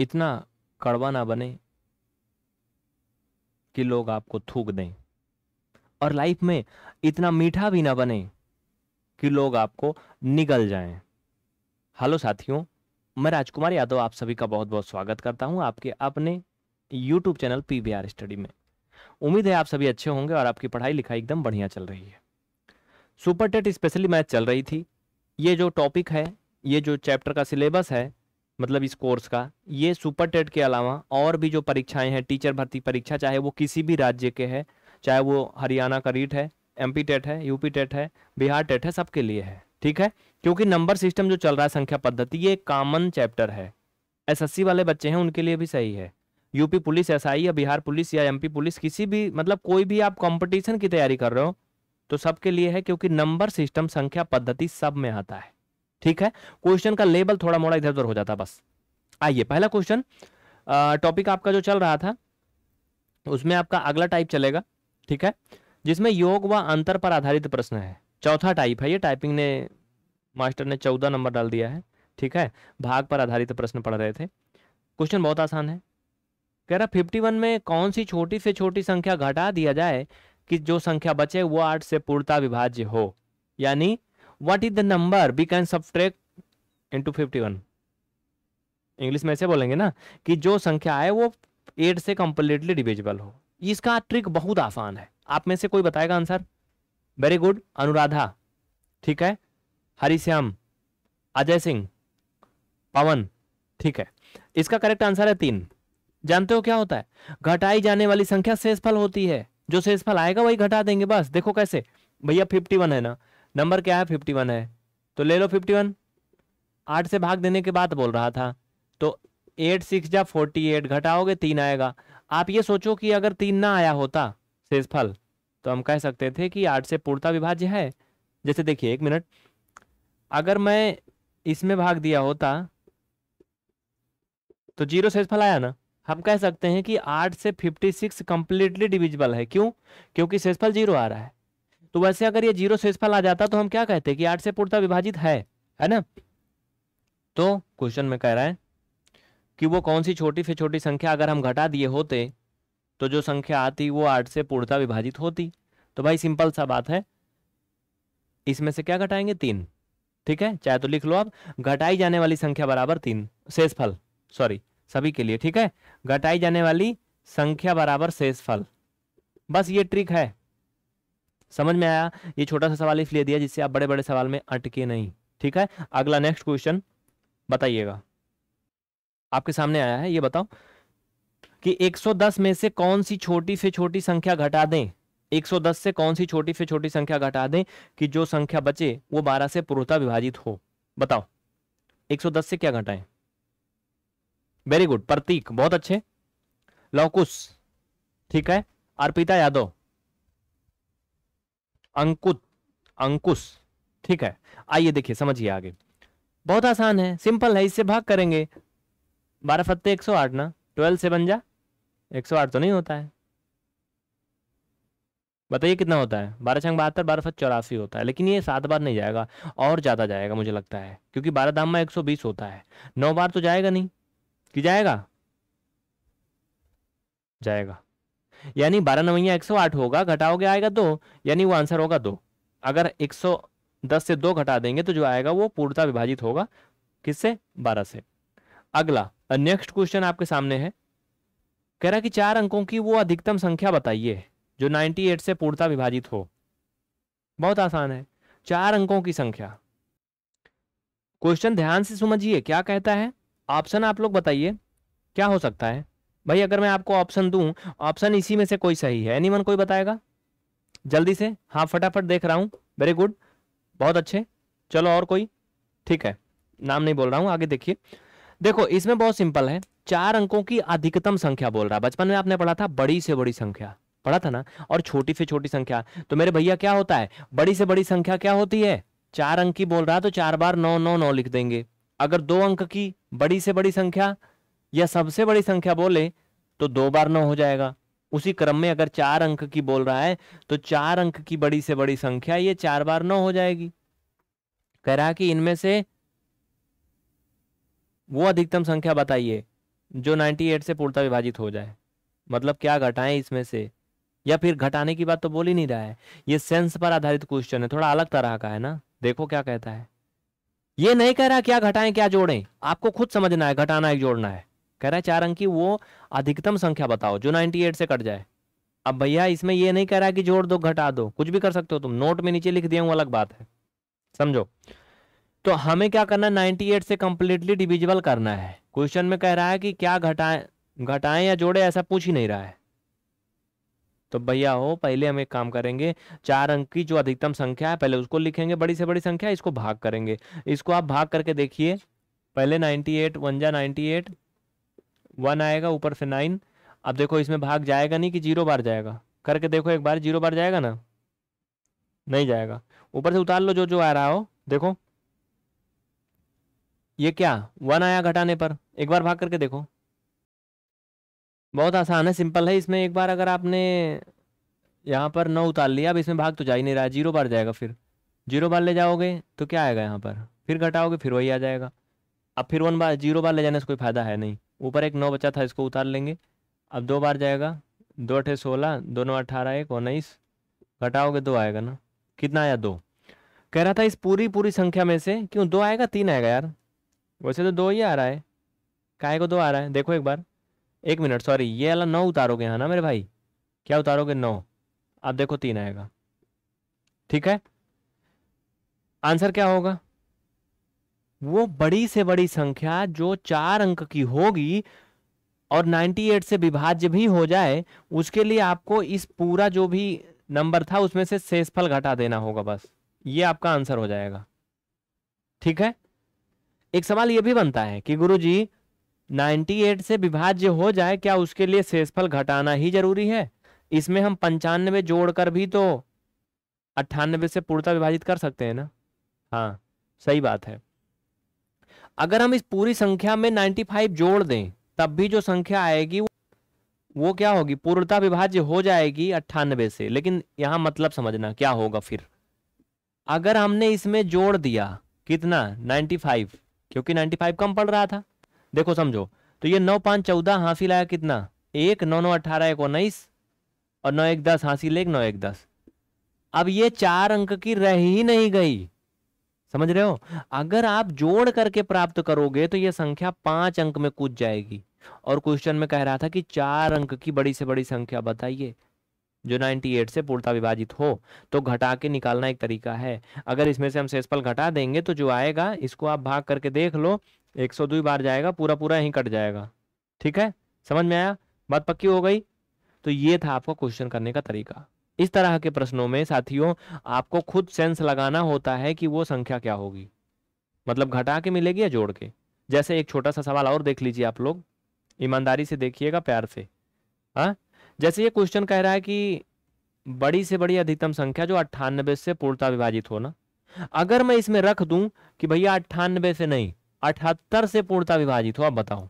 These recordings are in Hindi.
इतना कड़वा ना बने कि लोग आपको थूक दें और लाइफ में इतना मीठा भी ना बने कि लोग आपको निगल जाएं हेलो साथियों मैं राजकुमार यादव आप सभी का बहुत बहुत स्वागत करता हूं आपके अपने यूट्यूब चैनल पी स्टडी में उम्मीद है आप सभी अच्छे होंगे और आपकी पढ़ाई लिखाई एकदम बढ़िया चल रही है सुपर टेट स्पेशली मैथ चल रही थी ये जो टॉपिक है ये जो चैप्टर का सिलेबस है मतलब इस कोर्स का ये सुपर टेट के अलावा और भी जो परीक्षाएं हैं टीचर भर्ती परीक्षा चाहे वो किसी भी राज्य के है चाहे वो हरियाणा का रीट है एम टेट है यूपी टेट है बिहार टेट है सबके लिए है ठीक है क्योंकि नंबर सिस्टम जो चल रहा है संख्या पद्धति ये कॉमन चैप्टर है एसएससी वाले बच्चे हैं उनके लिए भी सही है यूपी पुलिस आई या बिहार पुलिस या पी पुलिस किसी भी मतलब कोई भी आप कॉम्पिटिशन की तैयारी कर रहे हो तो सबके लिए है क्योंकि नंबर सिस्टम संख्या पद्धति सब में आता है ठीक है क्वेश्चन का लेबल थोड़ा मोड़ा इधर उधर हो जाता बस आइए पहला क्वेश्चन टॉपिक आपका जो चल रहा था उसमें आपका अगला टाइप चलेगा ठीक है जिसमें योग व अंतर पर आधारित प्रश्न है चौथा टाइप है ये टाइपिंग ने मास्टर ने चौदह नंबर डाल दिया है ठीक है भाग पर आधारित प्रश्न पढ़ रहे थे क्वेश्चन बहुत आसान है कह रहा फिफ्टी वन में कौन सी छोटी से छोटी संख्या घटा दिया जाए कि जो संख्या बचे वो आठ से पूर्णता विभाज्य हो यानी what is the number we can subtract into fifty one English में ऐसे बोलेंगे ना कि जो संख्या है वो एट से कंप्लीटली डिविजिबल हो इसका ट्रिक बहुत आसान है आप में से कोई बताएगा आंसर वेरी गुड अनुराधा ठीक है हरिश्याम अजय सिंह पवन ठीक है इसका करेक्ट आंसर है तीन जानते हो क्या होता है घटाई जाने वाली संख्या शेषफल होती है जो शेषफल आएगा वही घटा देंगे बस देखो कैसे भैया फिफ्टी वन है ना नंबर क्या है फिफ्टी वन है तो ले लो फिफ्टी वन आठ से भाग देने के बाद बोल रहा था तो एट सिक्स या फोर्टी एट घटाओगे तीन आएगा आप ये सोचो कि अगर तीन ना आया होता शेषफल तो हम कह सकते थे कि आठ से पूर्णता विभाज्य है जैसे देखिए एक मिनट अगर मैं इसमें भाग दिया होता तो जीरो शेषफल आया ना हम कह सकते हैं कि आठ से फिफ्टी सिक्स कंप्लीटली डिविजिबल है क्यों क्योंकि शेषफल जीरो आ रहा है तो वैसे अगर ये जीरो शेषफल आ जाता तो हम क्या कहते कि आठ से पूर्णता विभाजित है है ना तो क्वेश्चन में कह रहा है कि वो कौन सी छोटी से छोटी संख्या अगर हम घटा दिए होते तो जो संख्या आती वो आठ से पूर्णता विभाजित होती तो भाई सिंपल सा बात है इसमें से क्या घटाएंगे तीन ठीक है चाहे तो लिख लो आप घटाई जाने वाली संख्या बराबर तीन शेषफल सॉरी सभी के लिए ठीक है घटाई जाने वाली संख्या बराबर शेषफल बस ये ट्रिक है समझ में आया ये छोटा सा सवाल इसलिए दिया जिससे आप बड़े बड़े सवाल में अटके नहीं ठीक है अगला नेक्स्ट क्वेश्चन बताइएगा आपके सामने आया है ये बताओ कि 110 में से कौन सी छोटी से छोटी संख्या घटा दें 110 से कौन सी छोटी से छोटी संख्या घटा दें कि जो संख्या बचे वो 12 से पूर्णता विभाजित हो बताओ 110 से क्या घटाएं वेरी गुड प्रतीक बहुत अच्छे लौकुश ठीक है अर्पिता यादव अंकुत अंकुश ठीक है आइए देखिए समझिए आगे बहुत आसान है सिंपल है इससे भाग करेंगे बारह फत्ते एक सौ आठ ना ट्वेल्व से बन जा एक सौ आठ तो नहीं होता है बताइए कितना होता है बारह छंग बहत्तर बारह फत चौरासी होता है लेकिन ये सात बार नहीं जाएगा और ज़्यादा जाएगा मुझे लगता है क्योंकि बारह धाम में एक सौ बीस होता है नौ बार तो जाएगा नहीं कि जाएगा जाएगा यानी बारह नवैया एक सौ आठ होगा घटाओगे आएगा दो यानी वो आंसर होगा दो अगर एक सौ दस से दो घटा देंगे तो जो आएगा वो पूर्णता विभाजित होगा किससे बारह से अगला नेक्स्ट क्वेश्चन आपके सामने है कह रहा कि चार अंकों की वो अधिकतम संख्या बताइए जो एट से पूर्णता विभाजित हो बहुत आसान है चार अंकों की संख्या क्वेश्चन ध्यान से समझिए क्या कहता है ऑप्शन आप लोग बताइए क्या हो सकता है भाई अगर मैं आपको ऑप्शन दूं ऑप्शन इसी में से कोई सही है एनीवन कोई बताएगा जल्दी से हाँ फटाफट देख रहा हूँ वेरी गुड बहुत अच्छे चलो और कोई ठीक है नाम नहीं बोल रहा हूं आगे देखिए देखो इसमें बहुत सिंपल है चार अंकों की अधिकतम संख्या बोल रहा है बचपन में आपने पढ़ा था बड़ी से बड़ी संख्या पढ़ा था ना और छोटी से छोटी संख्या तो मेरे भैया क्या होता है बड़ी से बड़ी संख्या क्या होती है चार अंक की बोल रहा है तो चार बार नौ नौ नौ लिख देंगे अगर दो अंक की बड़ी से बड़ी संख्या या सबसे बड़ी संख्या बोले तो दो बार नौ हो जाएगा उसी क्रम में अगर चार अंक की बोल रहा है तो चार अंक की बड़ी से बड़ी संख्या ये चार बार नौ हो जाएगी कह रहा कि इनमें से वो अधिकतम संख्या बताइए जो 98 से पूर्णता विभाजित हो जाए मतलब क्या घटाएं इसमें से या फिर घटाने की बात तो बोल ही नहीं रहा है ये सेंस पर आधारित क्वेश्चन है थोड़ा अलग तरह का है ना देखो क्या कहता है ये नहीं कह रहा क्या घटाएं क्या जोड़ें आपको खुद समझना है घटाना है जोड़ना है कह रहा है चार अंक की वो अधिकतम संख्या बताओ जो 98 से कट जाए अब भैया इसमें ये नहीं कह रहा कि जोड़ दो घटा दो कुछ भी कर सकते हो तुम नोट में नीचे लिख दिया हूँ अलग बात है समझो तो हमें क्या करना नाइन्टी एट से कंप्लीटली डिविजिबल करना है क्वेश्चन में कह रहा है कि क्या घटाए घटाए या जोड़े ऐसा पूछ ही नहीं रहा है तो भैया हो पहले हम एक काम करेंगे चार अंक की जो अधिकतम संख्या है पहले उसको लिखेंगे बड़ी से बड़ी संख्या इसको भाग करेंगे इसको आप भाग करके देखिए पहले नाइनटी एट वन जा नाइनटी एट वन आएगा ऊपर से नाइन अब देखो इसमें भाग जाएगा नहीं कि जीरो बार जाएगा करके देखो एक बार जीरो बार जाएगा ना नहीं जाएगा ऊपर से उतार लो जो जो आ रहा हो देखो ये क्या वन आया घटाने पर एक बार भाग करके देखो बहुत आसान है सिंपल है इसमें एक बार अगर आपने यहाँ पर नौ उतार लिया अब इसमें भाग तो जा ही नहीं रहा जीरो बार जाएगा फिर जीरो बार ले जाओगे तो क्या आएगा यहाँ पर फिर घटाओगे फिर वही आ जाएगा अब फिर वन बार जीरो बार ले जाने से कोई फ़ायदा है नहीं ऊपर एक नौ बचा था इसको उतार लेंगे अब दो बार जाएगा दो अठे सोलह दो नौ अठारह एक उन्नीस घटाओगे दो आएगा ना कितना आया दो कह रहा था इस पूरी पूरी संख्या में से क्यों दो आएगा तीन आएगा यार वैसे तो दो ही आ रहा है काय को दो आ रहा है देखो एक बार एक मिनट सॉरी ये वाला नौ उतारोगे यहाँ ना मेरे भाई क्या उतारोगे नौ अब देखो तीन आएगा ठीक है आंसर क्या होगा वो बड़ी से बड़ी संख्या जो चार अंक की होगी और 98 से विभाज्य भी हो जाए उसके लिए आपको इस पूरा जो भी नंबर था उसमें से शेषफल घटा देना होगा बस ये आपका आंसर हो जाएगा ठीक है एक सवाल ये भी बनता है कि गुरुजी 98 से विभाज्य हो जाए क्या उसके लिए शेषफल घटाना ही जरूरी है इसमें हम पंचानवे जोड़कर भी तो अट्ठानबे से पूर्णता विभाजित कर सकते हैं ना हाँ सही बात है अगर हम इस पूरी संख्या में 95 जोड़ दें तब भी जो संख्या आएगी वो, वो क्या होगी पूर्णता विभाज्य हो जाएगी अट्ठानबे से लेकिन यहां मतलब समझना क्या होगा फिर अगर हमने इसमें जोड़ दिया कितना 95 क्योंकि 95 कम पड़ रहा था देखो समझो तो ये नौ पांच चौदह हासिल आया कितना एक नौ नौ अठारह एक उन्नीस और नौ एक दस हासिल एक नौ एक दस अब ये चार अंक की रह ही नहीं गई समझ रहे हो अगर आप जोड़ करके प्राप्त करोगे तो यह संख्या पांच अंक में कूद जाएगी और क्वेश्चन में कह रहा था कि चार अंक की बड़ी से बड़ी संख्या बताइए जो 98 से पूर्णता विभाजित हो तो घटा के निकालना एक तरीका है अगर इसमें से हम शेषफल घटा देंगे तो जो आएगा इसको आप भाग करके देख लो एक बार जाएगा पूरा पूरा यहीं कट जाएगा ठीक है समझ में आया बात पक्की हो गई तो ये था आपका क्वेश्चन करने का तरीका इस तरह के प्रश्नों में साथियों आपको खुद सेंस लगाना होता है कि वो संख्या क्या होगी मतलब घटा के मिलेगी या जोड़ के जैसे एक छोटा सा सवाल और देख लीजिए आप लोग ईमानदारी से देखिएगा प्यार से हाँ जैसे ये क्वेश्चन कह रहा है कि बड़ी से बड़ी अधिकतम संख्या जो अट्ठानबे से पूर्णता विभाजित हो ना अगर मैं इसमें रख दूं कि भैया अट्ठानबे से नहीं अठहत्तर से पूर्णता विभाजित हो आप बताओ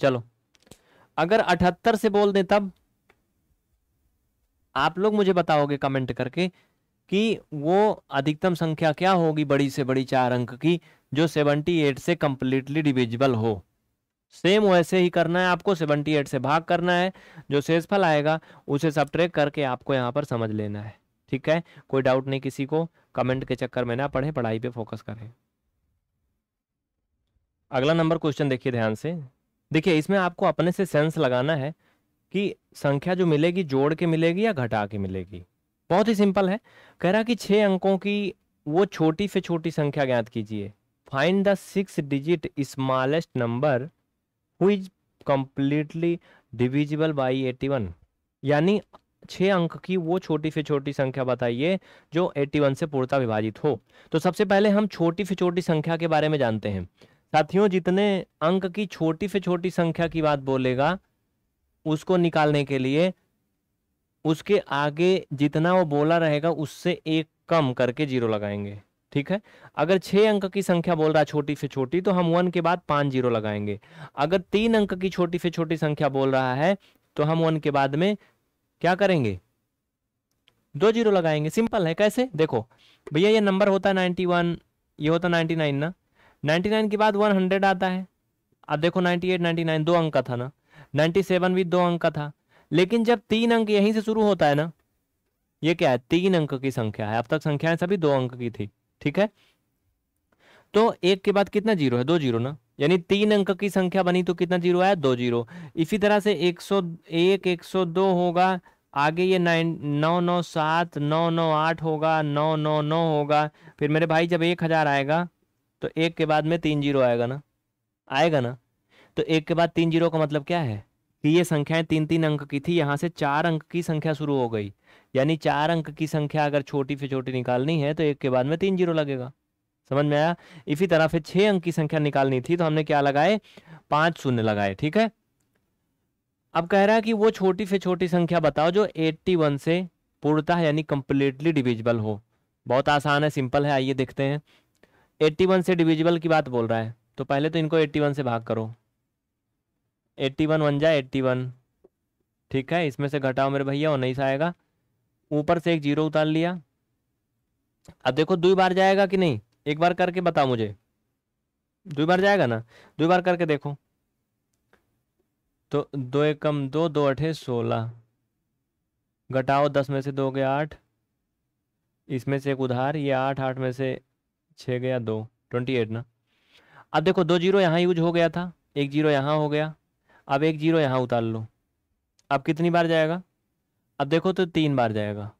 चलो अगर अठहत्तर से बोल दें तब आप लोग मुझे बताओगे कमेंट करके कि वो अधिकतम संख्या क्या होगी बड़ी से बड़ी चार अंक की जो 78 से कंप्लीटली डिविजिबल हो सेम वैसे ही करना है आपको 78 से भाग करना है जो शेषफल आएगा उसे सब करके आपको यहाँ पर समझ लेना है ठीक है कोई डाउट नहीं किसी को कमेंट के चक्कर में ना पढ़े पढ़ाई पे फोकस करें अगला नंबर क्वेश्चन देखिए ध्यान से देखिए इसमें आपको अपने से सेंस लगाना है कि संख्या जो मिलेगी जोड़ के मिलेगी या घटा के मिलेगी बहुत ही सिंपल है कह रहा कि छह अंकों की वो छोटी से छोटी संख्या ज्ञात कीजिए find the six digit smallest number हुई completely divisible by eighty one यानी छह अंक की वो छोटी से छोटी संख्या बताइए जो 81 से पूर्णता विभाजित हो तो सबसे पहले हम छोटी से छोटी संख्या के बारे में जानते हैं साथियों जितने अंक की छोटी से छोटी संख्या की बात बोलेगा उसको निकालने के लिए उसके आगे जितना वो बोला रहेगा उससे एक कम करके जीरो लगाएंगे ठीक है अगर छह अंक की संख्या बोल रहा है छोटी से छोटी तो हम वन के बाद पांच जीरो लगाएंगे अगर तीन अंक की छोटी से छोटी संख्या बोल रहा है तो हम वन के बाद में क्या करेंगे दो जीरो लगाएंगे सिंपल है कैसे देखो भैया ये नंबर होता है नाइन्टी वन ये होता है नाइन्टी नाइन ना नाइन्टी नाइन के बाद वन हंड्रेड आता है अब देखो नाइनटी एट नाइन्टी नाइन दो अंक का था ना 97 भी दो अंक का था लेकिन जब तीन अंक यहीं से शुरू होता है ना ये क्या है तीन अंक की संख्या है अब तक संख्याएं सभी दो अंक की थी ठीक है तो एक के बाद कितना जीरो है दो जीरो ना यानी तीन अंक की संख्या बनी तो कितना जीरो आया दो जीरो इसी तरह से एक सौ एक एक सौ दो होगा आगे ये नाइन नौ नौ सात नौ नौ आठ होगा नौ नौ नौ होगा फिर मेरे भाई जब एक हज़ार आएगा तो एक के बाद में तीन जीरो आएगा ना आएगा ना तो एक के बाद तीन जीरो का मतलब क्या है कि ये संख्याएं तीन तीन अंक की थी यहाँ से चार अंक की संख्या शुरू हो गई यानी चार अंक की संख्या अगर छोटी से छोटी निकालनी है तो एक के बाद में तीन जीरो लगेगा समझ में आया इसी तरह फिर छह अंक की संख्या निकालनी थी तो हमने क्या लगाए पांच शून्य लगाए ठीक है अब कह रहा है कि वो छोटी से छोटी संख्या बताओ जो 81 से पूर्णतः यानी कंप्लीटली डिविजिबल हो बहुत आसान है सिंपल है आइए देखते हैं 81 से डिविजिबल की बात बोल रहा है तो पहले तो इनको 81 से भाग करो एट्टी वन वन जाए एट्टी वन ठीक है इसमें से घटाओ मेरे भैया उन्नीस आएगा ऊपर से एक जीरो उतार लिया अब देखो दो बार जाएगा कि नहीं एक बार करके बताओ मुझे दो बार जाएगा ना दो बार करके देखो तो दो एक कम दो दो अठे सोलह घटाओ दस में से दो गया आठ इसमें से एक उधार ये आठ आठ में से छः गया दो ट्वेंटी एट ना अब देखो दो जीरो यहाँ यूज हो गया था एक जीरो यहाँ हो गया अब एक जीरो यहाँ उतार लो अब कितनी बार जाएगा अब देखो तो तीन बार जाएगा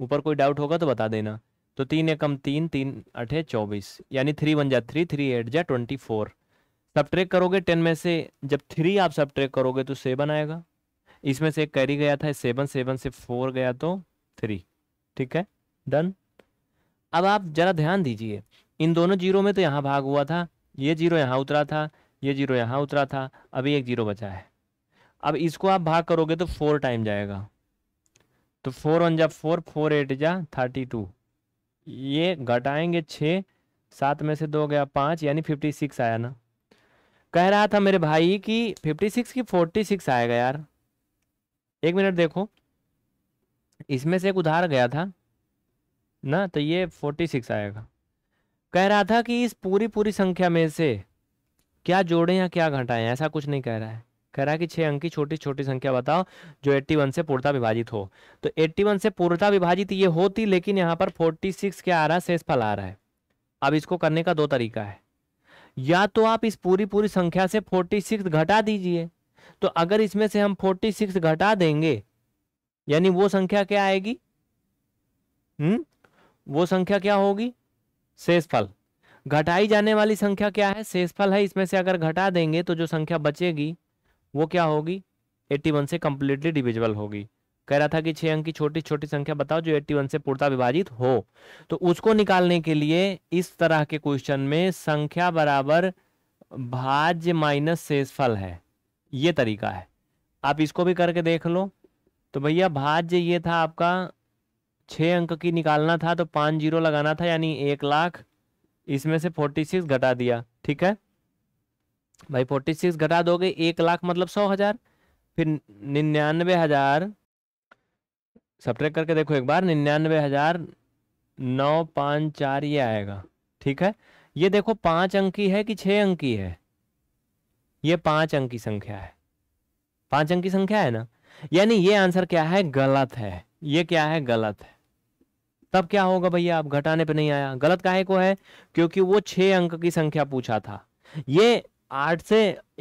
ऊपर कोई डाउट होगा तो बता देना तो तीन एकम तीन तीन अठे चौबीस यानी थ्री वन जा थ्री थ्री एट जा ट्वेंटी फोर सब ट्रेक करोगे टेन में से जब थ्री आप सब ट्रेक करोगे तो सेवन आएगा इसमें से एक कैरी गया था सेवन सेवन से फोर गया तो थ्री ठीक है डन अब आप ज़रा ध्यान दीजिए इन दोनों जीरो में तो यहाँ भाग हुआ था ये जीरो यहाँ उतरा था ये जीरो यहाँ उतरा था अभी एक जीरो बचा है अब इसको आप भाग करोगे तो फोर टाइम जाएगा तो फोर वन जा फोर फोर एट जा थर्टी टू ये घटाएंगे छः सात में से दो गया पाँच यानी फिफ्टी सिक्स आया ना कह रहा था मेरे भाई कि फिफ्टी सिक्स की फोर्टी सिक्स आएगा यार एक मिनट देखो इसमें से एक उधार गया था ना तो ये फोर्टी सिक्स आएगा कह रहा था कि इस पूरी पूरी संख्या में से क्या जोड़े या क्या घटाएं ऐसा कुछ नहीं कह रहा है कह रहा है कि छह अंक की छोटी छोटी संख्या बताओ जो 81 से पूर्णता विभाजित हो तो 81 से पूर्णता विभाजित ये होती लेकिन यहाँ पर 46 क्या आ रहा है फल आ रहा है अब इसको करने का दो तरीका है या तो आप इस पूरी पूरी संख्या से 46 घटा दीजिए तो अगर इसमें से हम 46 घटा देंगे यानी वो संख्या क्या आएगी हम्म वो संख्या क्या होगी शेषफल घटाई जाने वाली संख्या क्या है शेषफल है इसमें से अगर घटा देंगे तो जो संख्या बचेगी वो क्या होगी 81 से कंप्लीटली डिविजिबल होगी कह रहा था कि छह अंक की छोटी छोटी संख्या बताओ जो 81 से पूर्णता विभाजित हो तो उसको निकालने के लिए इस तरह के क्वेश्चन में संख्या बराबर भाज्य माइनस शेषफल है ये तरीका है आप इसको भी करके देख लो तो भैया भाज्य ये था आपका छः अंक की निकालना था तो पाँच जीरो लगाना था यानी एक लाख इसमें से फोर्टी सिक्स घटा दिया ठीक है भाई फोर्टी सिक्स घटा दोगे एक लाख मतलब सौ हजार फिर निन्यानवे हजार सब्ट्रैक्ट करके देखो एक बार निन्यानवे हजार नौ पाँच चार ये आएगा ठीक है ये देखो पांच अंकी है कि छह अंकी है ये पांच अंकी संख्या है पांच अंकी संख्या है ना यानी ये आंसर क्या है गलत है ये क्या है गलत है तब क्या होगा भैया आप घटाने पे नहीं आया गलत काहे को है क्योंकि वो छह अंक की संख्या पूछा था ये आठ से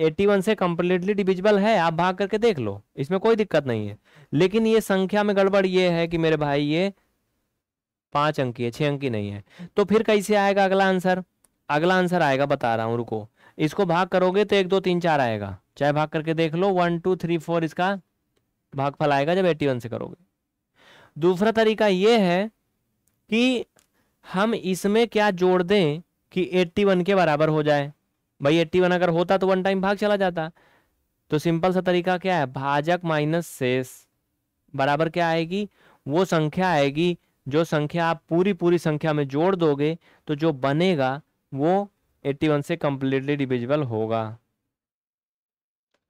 एट्टी वन से कंप्लीटली डिविजिबल है आप भाग करके देख लो इसमें कोई दिक्कत नहीं है लेकिन ये संख्या में गड़बड़ ये है कि मेरे भाई ये अंक अंकी है अंक अंकी नहीं है तो फिर कैसे आएगा अगला आंसर अगला आंसर आएगा बता रहा हूं रुको इसको भाग करोगे तो एक दो तीन चार आएगा चाहे भाग करके देख लो वन टू थ्री फोर इसका भागफल आएगा जब एट्टी वन से करोगे दूसरा तरीका यह है कि हम इसमें क्या जोड़ दें कि 81 के बराबर हो जाए भाई 81 अगर होता तो वन टाइम भाग चला जाता तो सिंपल सा तरीका क्या है भाजक माइनस शेष बराबर क्या आएगी वो संख्या आएगी जो संख्या आप पूरी पूरी संख्या में जोड़ दोगे तो जो बनेगा वो 81 से कंप्लीटली डिविजिबल होगा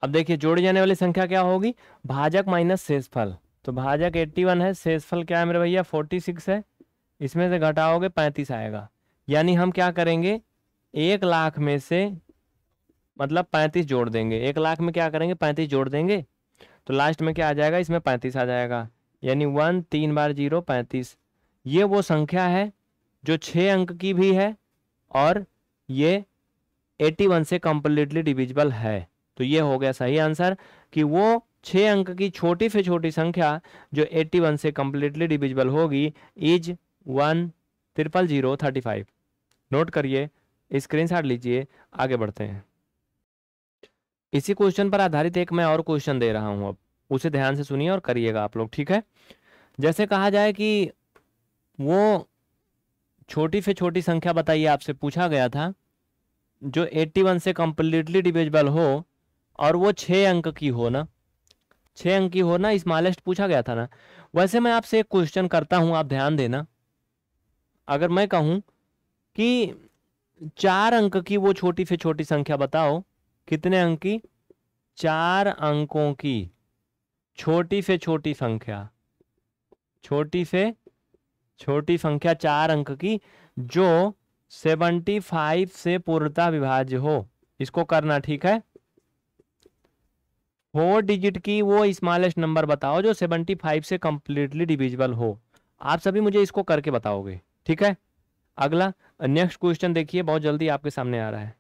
अब देखिए जोड़ी जाने वाली संख्या क्या होगी भाजक माइनस शेषफल तो भाजक 81 है शेषफल क्या है मेरे भैया 46 है इसमें से घटाओगे पैंतीस आएगा यानी हम क्या करेंगे एक लाख में से मतलब पैंतीस जोड़ देंगे एक लाख में क्या करेंगे पैंतीस जोड़ देंगे तो लास्ट में क्या आ जाएगा इसमें पैंतीस आ जाएगा यानी वन तीन बार जीरो पैंतीस ये वो संख्या है जो छः अंक की भी है और ये एटी वन से कम्प्लीटली डिविजिबल है तो ये हो गया सही आंसर कि वो छः अंक की छोटी से छोटी संख्या जो एट्टी वन से कम्प्लीटली डिविजिबल होगी is one triple zero thirty five note करिए स्क्रीन शॉट लीजिए आगे बढ़ते हैं इसी क्वेश्चन पर आधारित एक मैं और क्वेश्चन दे रहा हूं अब उसे ध्यान से सुनिए और करिएगा आप लोग ठीक है जैसे कहा जाए कि वो छोटी से छोटी संख्या बताइए आपसे पूछा गया था जो 81 से कम्प्लीटली डिविजिबल हो और वो छः अंक की हो ना छः अंक की हो ना स्मॉलेस्ट पूछा गया था ना वैसे मैं आपसे एक क्वेश्चन करता हूँ आप ध्यान देना अगर मैं कहूं कि चार अंक की वो छोटी से छोटी संख्या बताओ कितने अंक की चार अंकों की छोटी से छोटी संख्या छोटी से छोटी संख्या चार अंक की जो सेवेंटी फाइव से पूर्णता विभाज्य हो इसको करना ठीक है फोर डिजिट की वो स्मॉलेस्ट नंबर बताओ जो सेवेंटी फाइव से कंप्लीटली डिविजिबल हो आप सभी मुझे इसको करके बताओगे ठीक है अगला नेक्स्ट क्वेश्चन देखिए बहुत जल्दी आपके सामने आ रहा है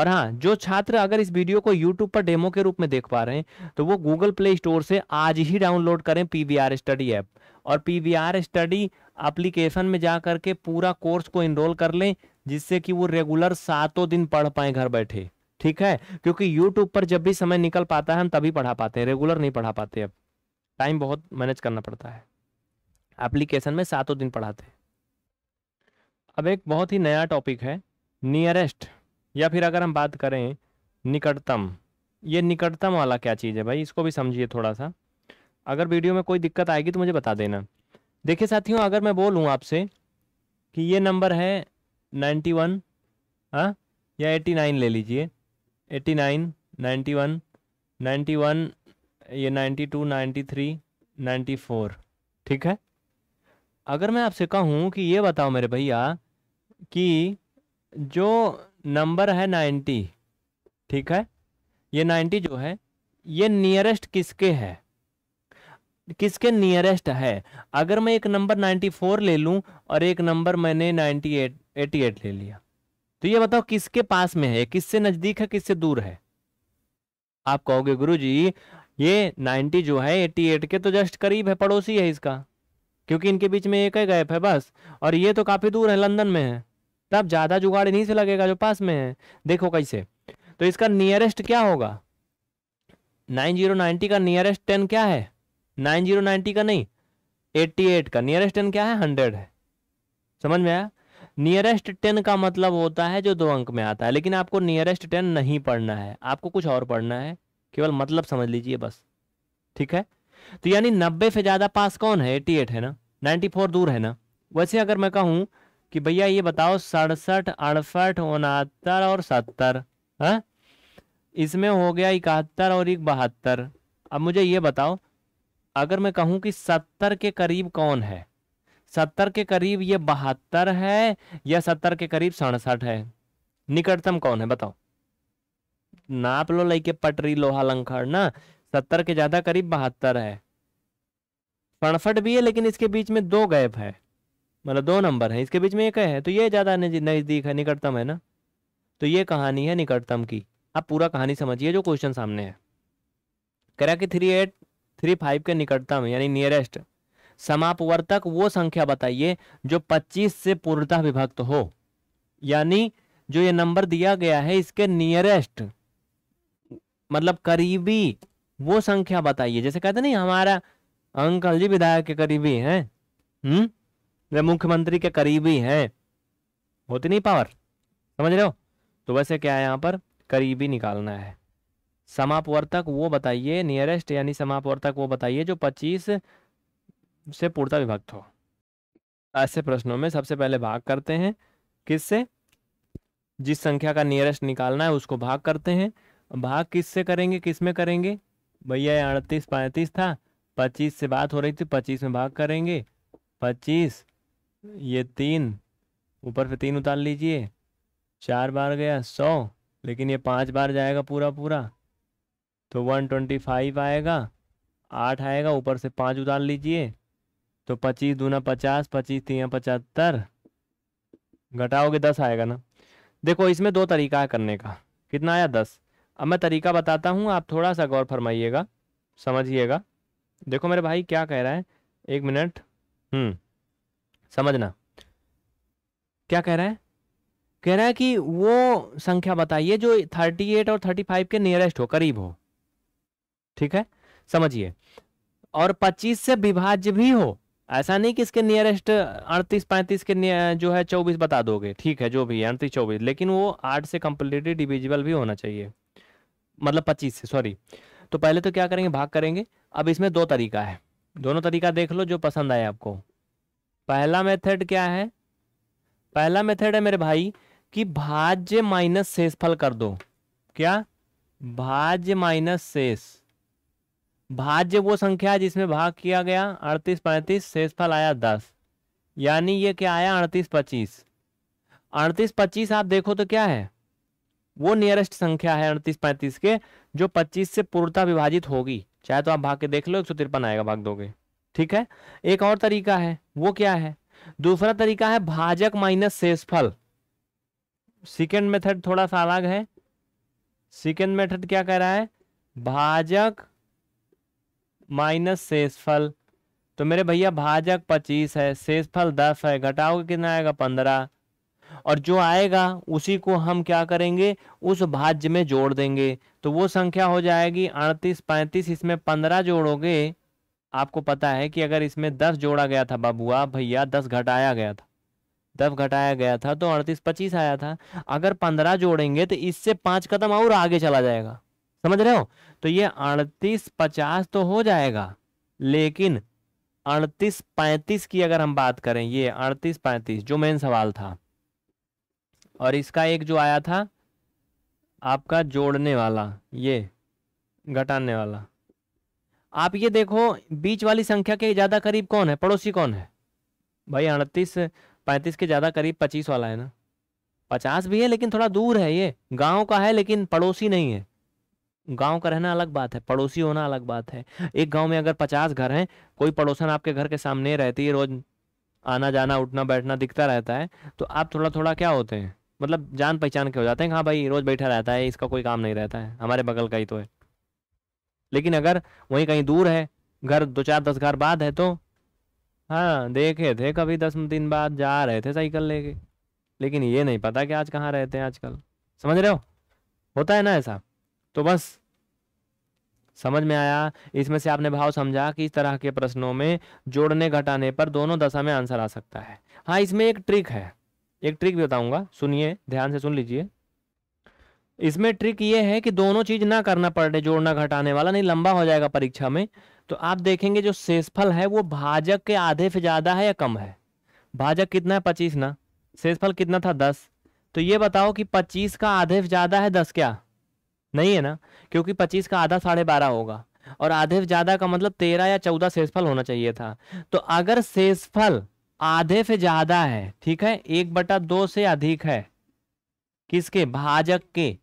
और हाँ जो छात्र अगर इस वीडियो को यूट्यूब पर डेमो के रूप में देख पा रहे हैं तो वो गूगल प्ले स्टोर से आज ही डाउनलोड करें पी स्टडी ऐप और पी स्टडी एप्लीकेशन में जा करके पूरा कोर्स को इनरोल कर लें जिससे कि वो रेगुलर सातों दिन पढ़ पाए घर बैठे ठीक है क्योंकि यूट्यूब पर जब भी समय निकल पाता है हम तभी पढ़ा पाते हैं रेगुलर नहीं पढ़ा पाते अब टाइम बहुत मैनेज करना पड़ता है एप्लीकेशन में सातों दिन पढ़ाते हैं अब एक बहुत ही नया टॉपिक है नियरेस्ट या फिर अगर हम बात करें निकटतम ये निकटतम वाला क्या चीज़ है भाई इसको भी समझिए थोड़ा सा अगर वीडियो में कोई दिक्कत आएगी तो मुझे बता देना देखिए साथियों अगर मैं बोलूँ आपसे कि ये नंबर है नाइन्टी वन हाँ या एट्टी नाइन ले लीजिए eighty nine ninety one ninety one ये ninety two ninety three ninety four ठीक है अगर मैं आपसे कहूँ कि ये बताओ मेरे भैया कि जो नंबर है नाइन्टी ठीक है ये नाइन्टी जो है ये नियरेस्ट किसके है किसके नियरेस्ट है अगर मैं एक नंबर नाइन्टी फोर ले लूं और एक नंबर मैंने नाइन्टी एट एटी एट ले लिया तो ये बताओ किसके पास में है किससे नज़दीक है किससे दूर है आप कहोगे गुरु जी ये नाइन्टी जो है एट्टी एट के तो जस्ट करीब है पड़ोसी है इसका क्योंकि इनके बीच में एक ही गैप है बस और ये तो काफ़ी दूर है लंदन में है तब ज़्यादा जुगाड़ इन्हीं से लगेगा जो पास में है देखो कैसे तो इसका नियरेस्ट क्या होगा नाइन जीरो नाइन्टी का नियरेस्ट टेन क्या है नाइन जीरो नाइन्टी का नहीं एट्टी एट का नियरेस्ट टेन क्या है हंड्रेड है समझ में आया नियरेस्ट टेन का मतलब होता है जो दो अंक में आता है लेकिन आपको नियरेस्ट टेन नहीं पढ़ना है आपको कुछ और पढ़ना है केवल मतलब समझ लीजिए बस ठीक है तो यानी नब्बे से ज़्यादा पास कौन है एट्टी एट है ना नाइन्टी फोर दूर है ना वैसे अगर मैं कहूं कि भैया ये बताओ सड़सठ अड़सठ उनहत्तर और सत्तर है हाँ? इसमें हो गया इकहत्तर और एक बहत्तर अब मुझे ये बताओ अगर मैं कहूं कि सत्तर के करीब कौन है सत्तर के करीब ये बहत्तर है या सत्तर के करीब सड़सठ है निकटतम कौन है बताओ नाप लो लई पटरी लोहा लंखड़ ना सत्तर के ज्यादा करीब बहत्तर है सड़सठ भी है लेकिन इसके बीच में दो गैप है मतलब दो नंबर हैं इसके बीच में एक है तो ये ज़्यादा नज़दीक है निकटतम है ना तो ये कहानी है निकटतम की आप पूरा कहानी समझिए जो क्वेश्चन सामने है कह रहा कि थ्री एट थ्री फाइव के निकटतम यानी नियरेस्ट समापवर्तक वो संख्या बताइए जो पच्चीस से पूर्णतः विभक्त हो यानी जो ये नंबर दिया गया है इसके नियरेस्ट मतलब करीबी वो संख्या बताइए जैसे कहते नहीं हमारा अंकल जी विधायक के करीबी है हम्म वे मुख्यमंत्री के करीबी हैं होती नहीं पावर समझ रहे हो तो वैसे क्या है यहाँ पर करीबी निकालना है समापवर्तक वो बताइए नियरेस्ट यानी समापवर्तक वो बताइए जो 25 से पूर्णता विभक्त हो ऐसे प्रश्नों में सबसे पहले भाग करते हैं किससे जिस संख्या का नियरेस्ट निकालना है उसको भाग करते हैं भाग किससे करेंगे किस में करेंगे भैया अड़तीस पैंतीस था पच्चीस से बात हो रही थी पच्चीस में भाग करेंगे पच्चीस ये तीन ऊपर से तीन उतार लीजिए चार बार गया सौ लेकिन ये पांच बार जाएगा पूरा पूरा तो वन ट्वेंटी फाइव आएगा आठ आएगा ऊपर से पाँच उतार लीजिए तो पच्चीस दूना पचास पच्चीस तीन पचहत्तर घटाओगे दस आएगा ना देखो इसमें दो तरीका है करने का कितना आया दस अब मैं तरीका बताता हूँ आप थोड़ा सा गौर फरमाइएगा समझिएगा देखो मेरे भाई क्या कह रहा है एक मिनट हम्म समझना क्या कह रहा है कह रहा है कि वो संख्या बताइए जो 38 और 35 के नियरेस्ट हो करीब हो ठीक है समझिए और 25 से विभाज्य भी हो ऐसा नहीं कि इसके नियरेस्ट अड़तीस पैंतीस के जो है चौबीस बता दोगे ठीक है जो भी है अड़तीस चौबीस लेकिन वो आठ से कंप्लीटली डिविजिबल भी होना चाहिए मतलब पच्चीस से सॉरी तो पहले तो क्या करेंगे भाग करेंगे अब इसमें दो तरीका है दोनों तरीका देख लो जो पसंद आए आपको पहला मेथड क्या है पहला मेथड है मेरे भाई कि भाज्य माइनस शेषफल कर दो क्या भाज्य माइनस शेष भाज्य वो संख्या जिसमें भाग किया गया अड़तीस पैंतीस शेषफल आया दस यानी ये क्या आया अड़तीस पच्चीस अड़तीस पच्चीस आप देखो तो क्या है वो नियरेस्ट संख्या है अड़तीस पैंतीस के जो पच्चीस से पूर्णता विभाजित होगी चाहे तो आप भाग के देख लो एक सौ तिरपन आएगा भाग दोगे ठीक है एक और तरीका है वो क्या है दूसरा तरीका है भाजक माइनस शेषफल सेकेंड मेथड थोड़ा सा अलग है सेकेंड मेथड क्या कह रहा है भाजक माइनस शेषफल तो मेरे भैया भाजक पच्चीस है शेषफल दस है घटाओगे कितना आएगा पंद्रह और जो आएगा उसी को हम क्या करेंगे उस भाज्य में जोड़ देंगे तो वो संख्या हो जाएगी अड़तीस पैंतीस इसमें पंद्रह जोड़ोगे आपको पता है कि अगर इसमें दस जोड़ा गया था बबुआ भैया दस घटाया गया था दस घटाया गया था तो अड़तीस पच्चीस आया था अगर पंद्रह जोड़ेंगे तो इससे पांच कदम और आगे चला जाएगा समझ रहे हो तो ये अड़तीस पचास तो हो जाएगा लेकिन अड़तीस पैंतीस की अगर हम बात करें ये अड़तीस पैंतीस जो मेन सवाल था और इसका एक जो आया था आपका जोड़ने वाला ये घटाने वाला आप ये देखो बीच वाली संख्या के ज़्यादा करीब कौन है पड़ोसी कौन है भाई अड़तीस पैंतीस के ज़्यादा करीब पच्चीस वाला है ना पचास भी है लेकिन थोड़ा दूर है ये गांव का है लेकिन पड़ोसी नहीं है गांव का रहना अलग बात है पड़ोसी होना अलग बात है एक गांव में अगर पचास घर हैं कोई पड़ोसन आपके घर के सामने रहती है रोज आना जाना उठना बैठना दिखता रहता है तो आप थोड़ा थोड़ा क्या होते हैं मतलब जान पहचान के हो जाते हैं हाँ भाई रोज बैठा रहता है इसका कोई काम नहीं रहता है हमारे बगल का ही तो है लेकिन अगर वहीं कहीं दूर है घर दो चार दस घर बाद है तो हाँ देखे थे कभी दस दिन बाद जा रहे थे साइकिल लेके लेकिन ये नहीं पता कि आज कहाँ रहते हैं आजकल समझ रहे हो होता है ना ऐसा तो बस समझ में आया इसमें से आपने भाव समझा कि इस तरह के प्रश्नों में जोड़ने घटाने पर दोनों दशा में आंसर आ सकता है हाँ इसमें एक ट्रिक है एक ट्रिक भी बताऊंगा सुनिए ध्यान से सुन लीजिए इसमें ट्रिक ये है कि दोनों चीज़ ना करना पड़े जोड़ना घटाने वाला नहीं लंबा हो जाएगा परीक्षा में तो आप देखेंगे जो शेषफल है वो भाजक के आधे से ज़्यादा है या कम है भाजक कितना है पच्चीस ना शेषफल कितना था दस तो ये बताओ कि पच्चीस का आधे से ज़्यादा है दस क्या नहीं है ना क्योंकि पच्चीस का आधा साढ़े बारह होगा और आधे से ज़्यादा का मतलब तेरह या चौदह शेषफल होना चाहिए था तो अगर शेषफल आधे से ज़्यादा है ठीक है एक बटा दो से अधिक है किसके भाजक के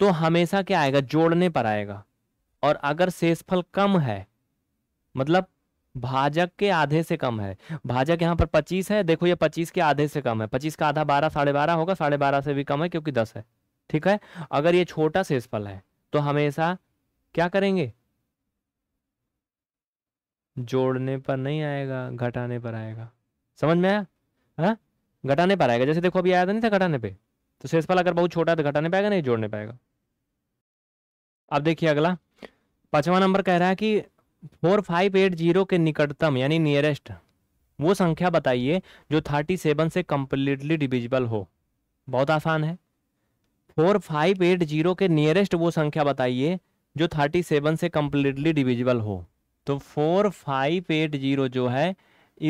तो हमेशा क्या आएगा जोड़ने पर आएगा और अगर शेषफल कम है मतलब भाजक के आधे से कम है भाजक यहाँ पर पच्चीस है देखो ये पच्चीस के आधे से कम है पच्चीस का आधा बारह साढ़े बारह होगा साढ़े बारह से भी कम है क्योंकि दस है ठीक है अगर ये छोटा शेषफल है तो हमेशा क्या करेंगे जोड़ने पर नहीं आएगा घटाने पर आएगा समझ में आया हाँ? घटाने पर आएगा जैसे देखो अभी आया था नहीं था घटाने पर तो शेषफल अगर बहुत छोटा है तो घटाने पाएगा नहीं जोड़ने पाएगा अब देखिए अगला पांचवा नंबर कह रहा है कि फोर फाइव एट जीरो के निकटतम यानी नियरेस्ट वो संख्या बताइए जो थर्टी सेवन से कम्प्लीटली डिविजिबल हो बहुत आसान है फोर फाइव एट जीरो के नियरेस्ट वो संख्या बताइए जो थर्टी सेवन से कम्प्लीटली डिविजिबल हो तो फोर फाइव एट जीरो जो है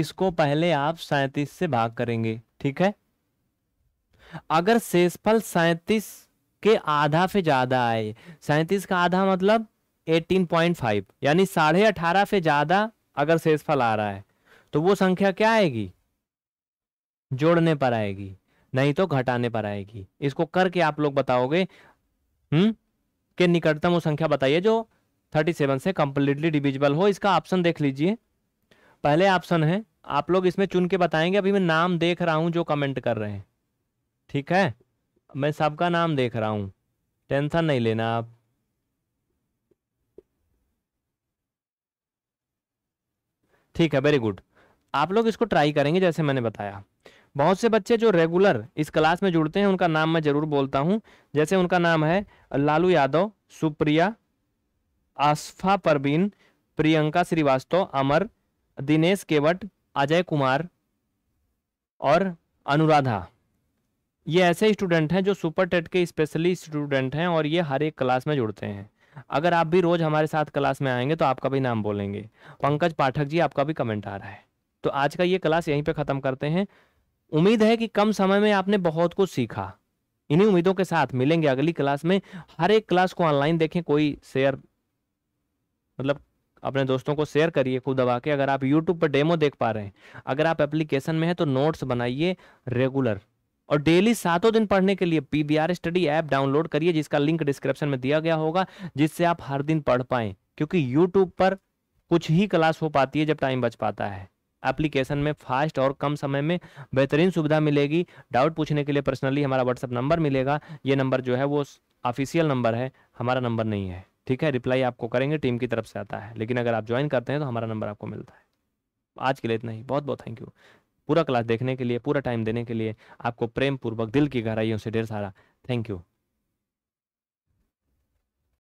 इसको पहले आप सैंतीस से भाग करेंगे ठीक है अगर शेषफल सैतीस के आधा से ज्यादा आए सैतीस का आधा मतलब 18.5 यानी साढ़े अठारह से ज्यादा अगर शेषफल आ रहा है तो वो संख्या क्या आएगी जोड़ने पर आएगी नहीं तो घटाने पर आएगी इसको करके आप लोग बताओगे हम्म के निकटतम वो संख्या बताइए जो 37 से कंप्लीटली डिविजिबल हो इसका ऑप्शन देख लीजिए पहले ऑप्शन है आप लोग इसमें चुन के बताएंगे अभी मैं नाम देख रहा हूं जो कमेंट कर रहे हैं ठीक है मैं सबका नाम देख रहा हूँ टेंशन नहीं लेना आप ठीक है वेरी गुड आप लोग इसको ट्राई करेंगे जैसे मैंने बताया बहुत से बच्चे जो रेगुलर इस क्लास में जुड़ते हैं उनका नाम मैं जरूर बोलता हूँ जैसे उनका नाम है लालू यादव सुप्रिया आसफा परवीन प्रियंका श्रीवास्तव अमर दिनेश केवट अजय कुमार और अनुराधा ये ऐसे स्टूडेंट हैं जो सुपर टेट के स्पेशली स्टूडेंट हैं और ये हर एक क्लास में जुड़ते हैं अगर आप भी रोज़ हमारे साथ क्लास में आएंगे तो आपका भी नाम बोलेंगे पंकज पाठक जी आपका भी कमेंट आ रहा है तो आज का ये क्लास यहीं पे ख़त्म करते हैं उम्मीद है कि कम समय में आपने बहुत कुछ सीखा इन्हीं उम्मीदों के साथ मिलेंगे अगली क्लास में हर एक क्लास को ऑनलाइन देखें कोई शेयर मतलब अपने दोस्तों को शेयर करिए खुद दबा के अगर आप यूट्यूब पर डेमो देख पा रहे हैं अगर आप एप्लीकेशन में है तो नोट्स बनाइए रेगुलर और डेली सातों दिन पढ़ने के लिए P B R study app download करिए जिसका लिंक डिस्क्रिप्शन में दिया गया होगा जिससे आप हर दिन पढ़ पाए क्योंकि यूट्यूब पर कुछ ही क्लास हो पाती है जब टाइम बच पाता है एप्लीकेशन में फास्ट और कम समय में बेहतरीन सुविधा मिलेगी डाउट पूछने के लिए पर्सनली हमारा व्हाट्सअप नंबर मिलेगा ये नंबर जो है वो ऑफिशियल नंबर है हमारा नंबर नहीं है ठीक है रिप्लाई आपको करेंगे टीम की तरफ से आता है लेकिन अगर आप ज्वाइन करते हैं तो हमारा नंबर आपको मिलता है आज के लिए इतना ही बहुत बहुत थैंक यू पूरा क्लास देखने के लिए पूरा टाइम देने के लिए आपको प्रेम पूर्वक दिल की गहराइयों से ढेर सारा थैंक यू